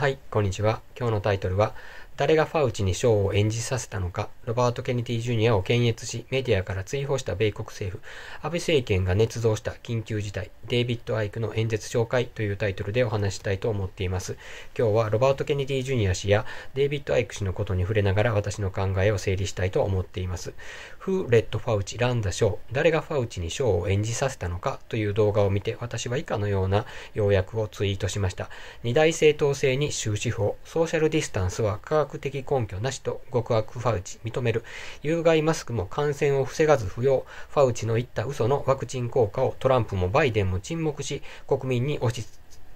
はい、こんにちは。今日のタイトルは、誰がファウチに賞を演じさせたのか、ロバート・ケネディ・ジュニアを検閲し、メディアから追放した米国政府、安倍政権が捏造した緊急事態、デイビッド・アイクの演説紹介というタイトルでお話したいと思っています。今日はロバート・ケネディ・ジュニア氏やデイビッド・アイク氏のことに触れながら私の考えを整理したいと思っています。Who Let Fauci Run the Show? 誰がファウチに賞を演じさせたのかという動画を見て、私は以下のような要約をツイートしました。二大正当性に終止符を、ソーシャルディスタンスは科学的根拠なしと極悪ファウチ認める。有害マスクも感染を防がず不要。ファウチの言った嘘のワクチン効果をトランプもバイデンも沈黙し、国民に押し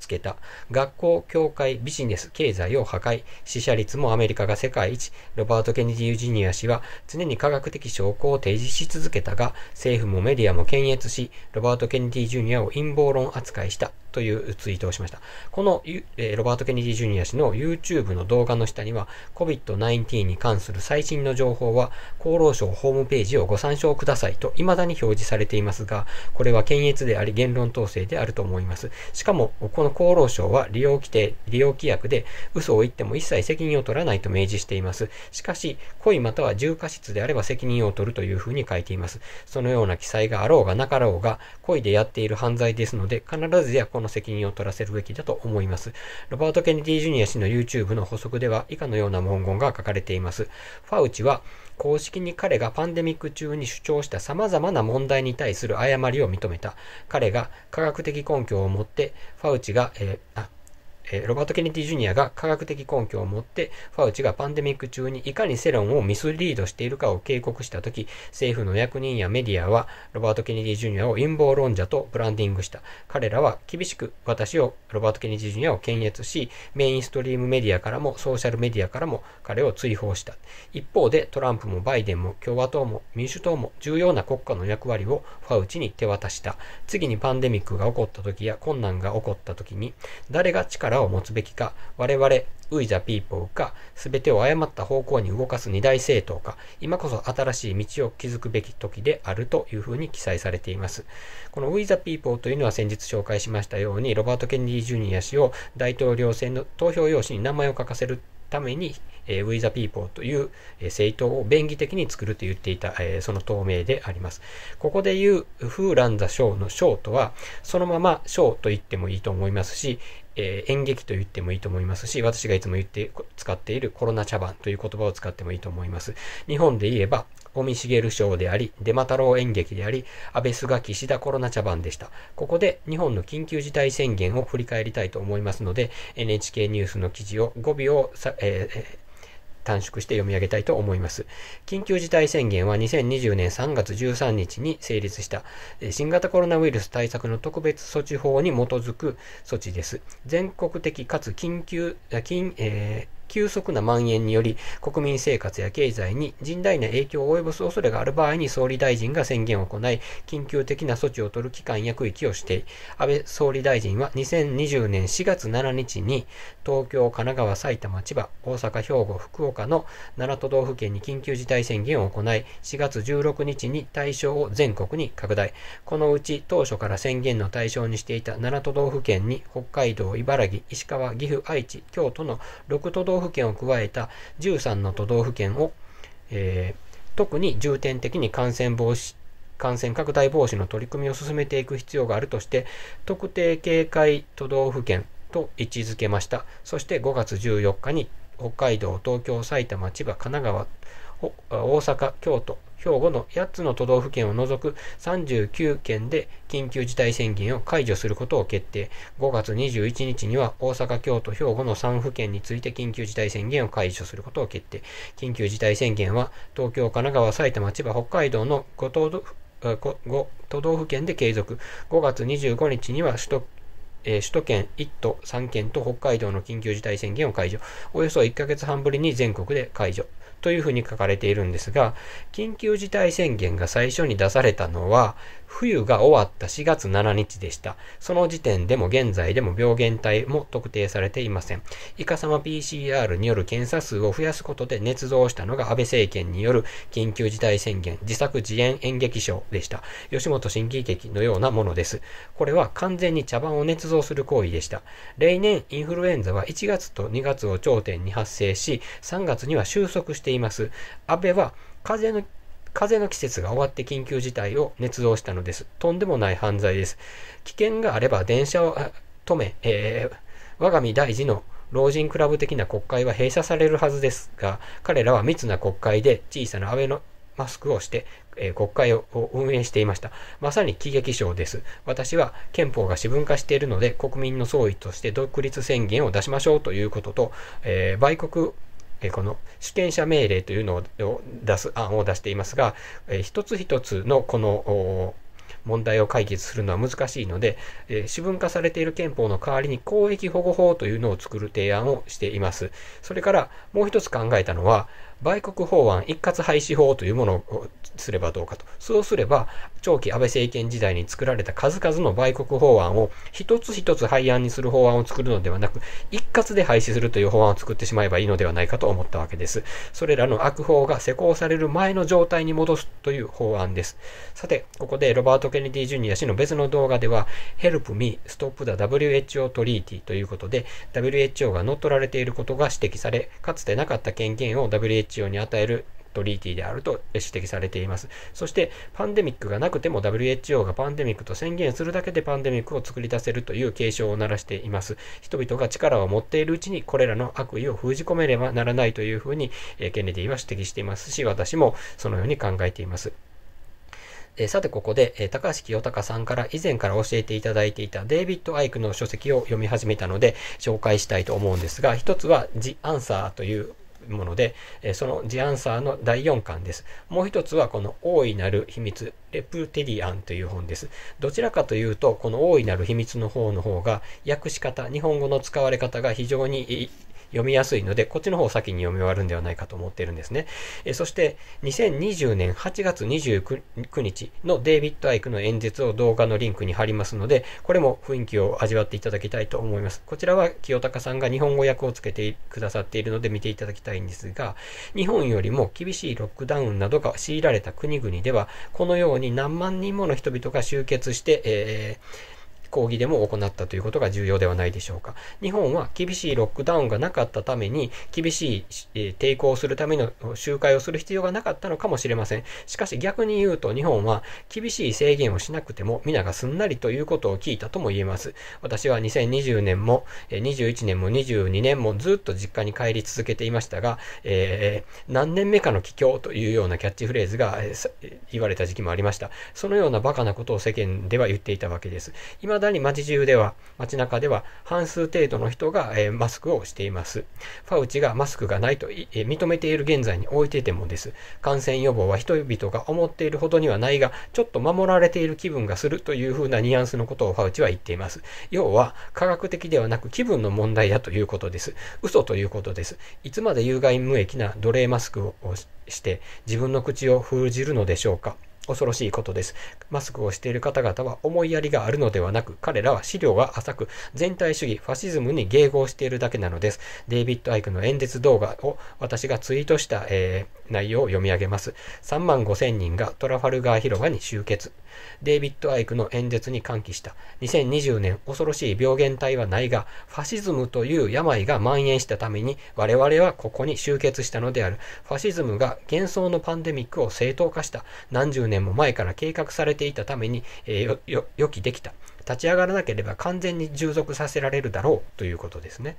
付けた。学校、教会、ビジネス、経済を破壊。死者率もアメリカが世界一。ロバート・ケネディ・ユジニア氏は常に科学的証拠を提示し続けたが、政府もメディアも検閲し、ロバート・ケネディ・ジュニアを陰謀論扱いした。というツイートをしました。この、えロバート・ケネディ・ジュニア氏の YouTube の動画の下には COVID-19 に関する最新の情報は厚労省ホームページをご参照くださいと未だに表示されていますが、これは検閲であり言論統制であると思います。しかも、この厚労省は利用規定、利用規約で嘘を言っても一切責任を取らないと明示しています。しかし、故意または重過失であれば責任を取るというふうに書いています。そのような記載があろうがなかろうが、故意でやっている犯罪ですので、必ずやこのの責任を取らせるべきだと思います。ロバート・ケネディ・ジュニア氏の YouTube の補足では以下のような文言が書かれています。ファウチは、公式に彼がパンデミック中に主張した様々な問題に対する誤りを認めた。彼が科学的根拠を持って、ファウチが、えー、あ、えロバート・ケネディ・ジュニアが科学的根拠を持って、ファウチがパンデミック中にいかに世論をミスリードしているかを警告したとき、政府の役人やメディアは、ロバート・ケネディ・ジュニアを陰謀論者とブランディングした。彼らは厳しく私を、ロバート・ケネディ・ジュニアを検閲し、メインストリームメディアからもソーシャルメディアからも彼を追放した。一方で、トランプもバイデンも共和党も民主党も重要な国家の役割をファウチに手渡した。次にパンデミックが起こったときや困難が起こったときに、誰が力力を持つべきか、我々、ウイザピーポーか、すべてを誤った方向に動かす二大政党か、今こそ新しい道を築くべき時であるというふうに記載されています。このウイザピーポーというのは先日紹介しましたように、ロバート・ケンディ・ジュニア氏を大統領選の投票用紙に名前を書かせるために、えー、We the p という、え政党を便宜的に作ると言っていた、えその透明であります。ここで言う、フーランザ・ショーのショーとは、そのままショーと言ってもいいと思いますし、えー、演劇と言ってもいいと思いますし、私がいつも言って、使っているコロナ茶番という言葉を使ってもいいと思います。日本で言えば、尾身茂賞であり、出馬太郎演劇であり、安倍菅岸田コロナ茶番でした。ここで日本の緊急事態宣言を振り返りたいと思いますので、NHK ニュースの記事を5秒さ、えー短縮して読み上げたいと思います。緊急事態宣言は2020年3月13日に成立した新型コロナウイルス対策の特別措置法に基づく措置です。全国的かつ緊急、緊、えー急速な蔓延により、国民生活や経済に甚大な影響を及ぼす恐れがある場合に総理大臣が宣言を行い、緊急的な措置を取る期間や区域を指定。安倍総理大臣は2020年4月7日に、東京、神奈川、埼玉、千葉、大阪、兵庫、福岡の7都道府県に緊急事態宣言を行い、4月16日に対象を全国に拡大。このうち当初から宣言の対象にしていた7都道府県に北海道、茨城、石川、岐阜、愛知、京都の6都道府府県を加えた13の都道府県を、えー、特に重点的に感染防止、感染拡大防止の取り組みを進めていく必要があるとして、特定警戒都道府県と位置づけました。そして5月14日に北海道、東京、埼玉、千葉、神奈川、大阪、京都、兵庫の8つの都道府県を除く39県で緊急事態宣言を解除することを決定。5月21日には大阪、京都、兵庫の3府県について緊急事態宣言を解除することを決定。緊急事態宣言は東京、神奈川、埼玉、千葉、北海道の5都道5都道府県で継続。5月25日には首都首都圏1都3県と北海道の緊急事態宣言を解除。およそ1ヶ月半ぶりに全国で解除。というふうに書かれているんですが、緊急事態宣言が最初に出されたのは、冬が終わった4月7日でした。その時点でも現在でも病原体も特定されていません。イカサマ PCR による検査数を増やすことで捏造したのが安倍政権による緊急事態宣言、自作自演演劇賞でした。吉本新喜劇のようなものです。これは完全に茶番を捏造する行為でした。例年、インフルエンザは1月と2月を頂点に発生し、3月には収束しています。安倍は風邪の風の季節が終わって緊急事態を捏造したのです。とんでもない犯罪です。危険があれば電車を止め、えー、我が身大事の老人クラブ的な国会は閉鎖されるはずですが、彼らは密な国会で小さなアェノマスクをして、えー、国会を運営していました。まさに喜劇賞です。私は憲法が私文化しているので、国民の総意として独立宣言を出しましょうということと、えー、売国えこの主権者命令というのを出す案を出していますが、え一つ一つのこの問題を解決するのは難しいので、え私文化されている憲法の代わりに公益保護法というのを作る提案をしています。それからもう一つ考えたのは、売国法案一括廃止法というものをすればどうかと。そうすれば、長期安倍政権時代に作られた数々の売国法案を一つ一つ廃案にする法案を作るのではなく、一括で廃止するという法案を作ってしまえばいいのではないかと思ったわけです。それらの悪法が施行される前の状態に戻すという法案です。さて、ここでロバート・ケネディ・ジュニア氏の別の動画では、Help Me Stop the WHO Treaty ということで、WHO が乗っ取られていることが指摘され、かつてなかった権限を WHO に与えるトリーティであると指摘されています。そして、パンデミックがなくても WHO がパンデミックと宣言するだけでパンデミックを作り出せるという警鐘を鳴らしています。人々が力を持っているうちに、これらの悪意を封じ込めねばならないというふうに、えケネディは指摘していますし、私もそのように考えています。えさてここで、え高橋清隆さんから以前から教えていただいていたデイビッド・アイクの書籍を読み始めたので紹介したいと思うんですが、一つは The Answer というもので、えそのジアンサーの第4巻です。もう一つはこの大いなる秘密、レプテリアンという本です。どちらかというと、この大いなる秘密の方の方が、訳し方、日本語の使われ方が非常に読みやすいので、こっちの方を先に読み終わるんではないかと思っているんですね。えそして、2020年8月29日のデイビッド・アイクの演説を動画のリンクに貼りますので、これも雰囲気を味わっていただきたいと思います。こちらは清高さんが日本語訳をつけてくださっているので見ていただきたいんですが、日本よりも厳しいロックダウンなどが強いられた国々では、このように何万人もの人々が集結して、えー抗議デモを行ったということが重要ではないでしょうか。日本は厳しいロックダウンがなかったために、厳しい抵抗するための集会をする必要がなかったのかもしれません。しかし逆に言うと日本は厳しい制限をしなくても皆がすんなりということを聞いたとも言えます。私は2020年も21年も22年もずっと実家に帰り続けていましたが、えー、何年目かの帰郷というようなキャッチフレーズが言われた時期もありました。そのようなバカなことを世間では言っていたわけです。未だに街中では、街中では半数程度の人が、えー、マスクをしています。ファウチがマスクがないと、えー、認めている現在においててもです。感染予防は人々が思っているほどにはないが、ちょっと守られている気分がするというふうなニュアンスのことをファウチは言っています。要は、科学的ではなく気分の問題だということです。嘘ということです。いつまで有害無益な奴隷マスクをして自分の口を封じるのでしょうか。恐ろしいことです。マスクをしている方々は思いやりがあるのではなく、彼らは資料が浅く、全体主義、ファシズムに迎合しているだけなのです。デイビッド・アイクの演説動画を私がツイートした、えー、内容を読み上げます。3万5千人がトラファルガー広場に集結。デイビッド・アイクの演説に歓喜した。2020年、恐ろしい病原体はないが、ファシズムという病が蔓延したために、我々はここに集結したのである。ファシズムが幻想のパンデミックを正当化した。何十年も前から計画されていたために、えー、よ、よ、予期できた。立ち上がらなければ完全に従属させられるだろうということですね。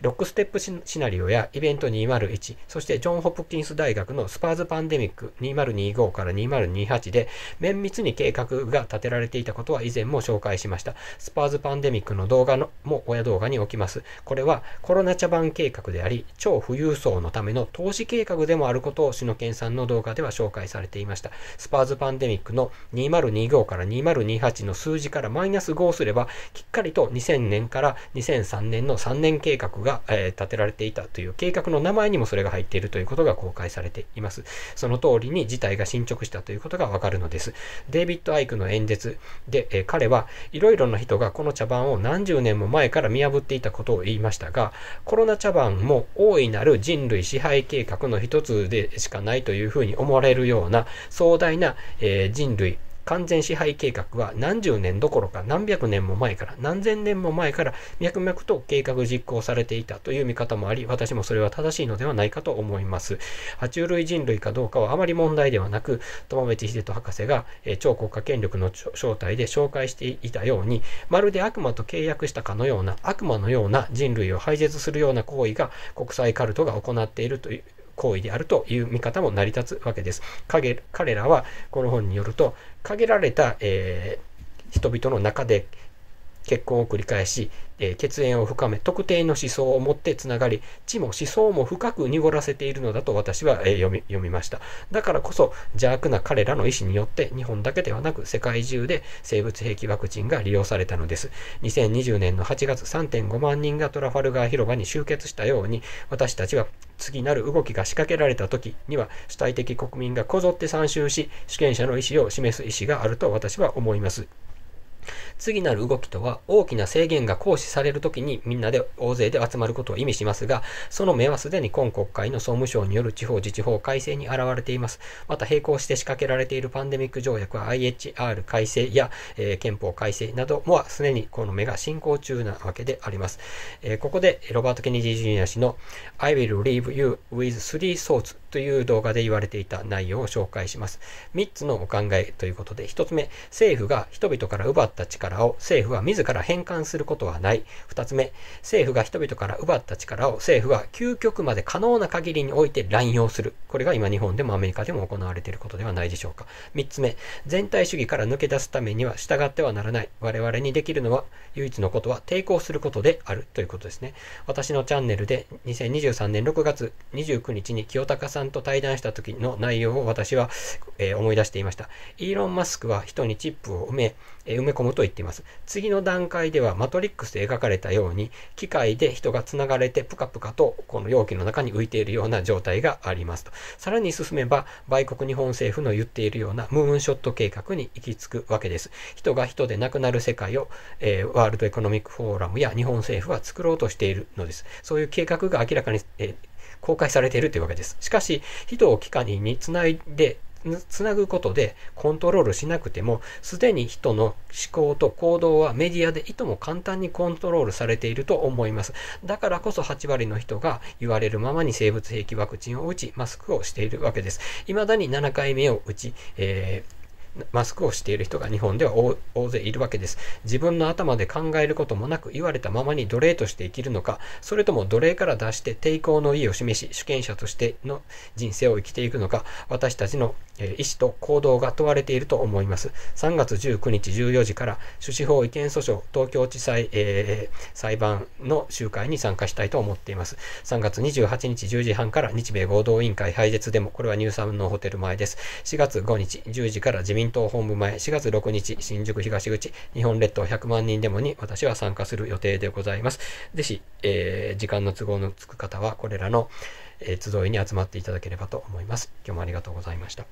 ロックステップシナリオやイベント201、そしてジョン・ホプキンス大学のスパーズパンデミック2025から2028で綿密に計画が立てられていたことは以前も紹介しました。スパーズパンデミックの動画のも親動画に置きます。これはコロナ茶番計画であり、超富裕層のための投資計画でもあることをケンさんの動画では紹介されていました。スパーズパンデミックの2025から2028の数字からマイナスス5をすれば、きっかりと2000年から2003年の3年計画が、えー、立てられていたという計画の名前にもそれが入っているということが公開されています。その通りに事態が進捗したということがわかるのです。デイビッド・アイクの演説で、えー、彼はいろいろな人がこの茶番を何十年も前から見破っていたことを言いましたが、コロナ茶番も大いなる人類支配計画の一つでしかないというふうに思われるような壮大な、えー、人類完全支配計画は何十年どころか何百年も前から、何千年も前から脈々と計画実行されていたという見方もあり、私もそれは正しいのではないかと思います。爬虫類人類かどうかはあまり問題ではなく、友道秀人博士が、え超国家権力の正体で紹介していたように、まるで悪魔と契約したかのような、悪魔のような人類を廃絶するような行為が国際カルトが行っているという、行為であるという見方も成り立つわけです。彼らはこの本によると限られた、えー、人々の中で結婚を繰り返し、えー、血縁を深め、特定の思想を持ってつながり、地も思想も深く濁らせているのだと私は、えー、読み読みました。だからこそ邪悪な彼らの意思によって日本だけではなく世界中で生物兵器ワクチンが利用されたのです。2020年の8月3.5万人がトラファルガー広場に集結したように、私たちは次なる動きが仕掛けられた時には主体的国民がこぞって参集し主権者の意思を示す意思があると私は思います。次なる動きとは大きな制限が行使されるときにみんなで大勢で集まることを意味しますが、その目はすでに今国会の総務省による地方自治法改正に現れています。また並行して仕掛けられているパンデミック条約は IHR 改正や、えー、憲法改正などもすでにこの目が進行中なわけであります。えー、ここでロバート・ケネディ・ジュニア氏の I will leave you with three thoughts という動画で言われていた内容を紹介します。3つのお考えということで、1つ目、政府が人々から奪った力力を政府は自ら返還することはない。二つ目、政府が人々から奪った力を政府は究極まで可能な限りにおいて乱用する。これが今日本でもアメリカでも行われていることではないでしょうか。三つ目、全体主義から抜け出すためには従ってはならない。我々にできるのは唯一のことは抵抗することであるということですね。私のチャンネルで2023年6月29日に清高さんと対談した時の内容を私は、えー、思い出していました。イーロン・マスクは人にチップを埋め、埋め込むと言ってっています。次の段階では、マトリックスで描かれたように、機械で人が繋がれて、ぷかぷかと、この容器の中に浮いているような状態がありますと。さらに進めば、売国日本政府の言っているような、ムーンショット計画に行き着くわけです。人が人でなくなる世界を、えー、ワールドエコノミックフォーラムや日本政府は作ろうとしているのです。そういう計画が明らかに、えー公開されているというわけです。しかし、人を機械につないでつなぐことでコントロールしなくても、すでに人の思考と行動はメディアでいとも簡単にコントロールされていると思います。だからこそ8割の人が言われるままに生物兵器ワクチンを打ち、マスクをしているわけです。未だに7回目を打ち、えーマスクをしている人が日本では大勢いるわけです。自分の頭で考えることもなく言われたままに奴隷として生きるのか、それとも奴隷から出して抵抗の意を示し、主権者としての人生を生きていくのか、私たちの意思と行動が問われていると思います。3月19日14時から、種子法違憲訴訟東京地裁、えー、裁判の集会に参加したいと思っています。3月28日10時半から日米合同委員会廃絶でも、これはニューサムのホテル前です。4月5日10時から自民民党本部前4月6日、新宿東口、日本列島100万人デモに私は参加する予定でございます。ぜひ、えー、時間の都合のつく方は、これらの、えー、集いに集まっていただければと思います。今日もありがとうございました。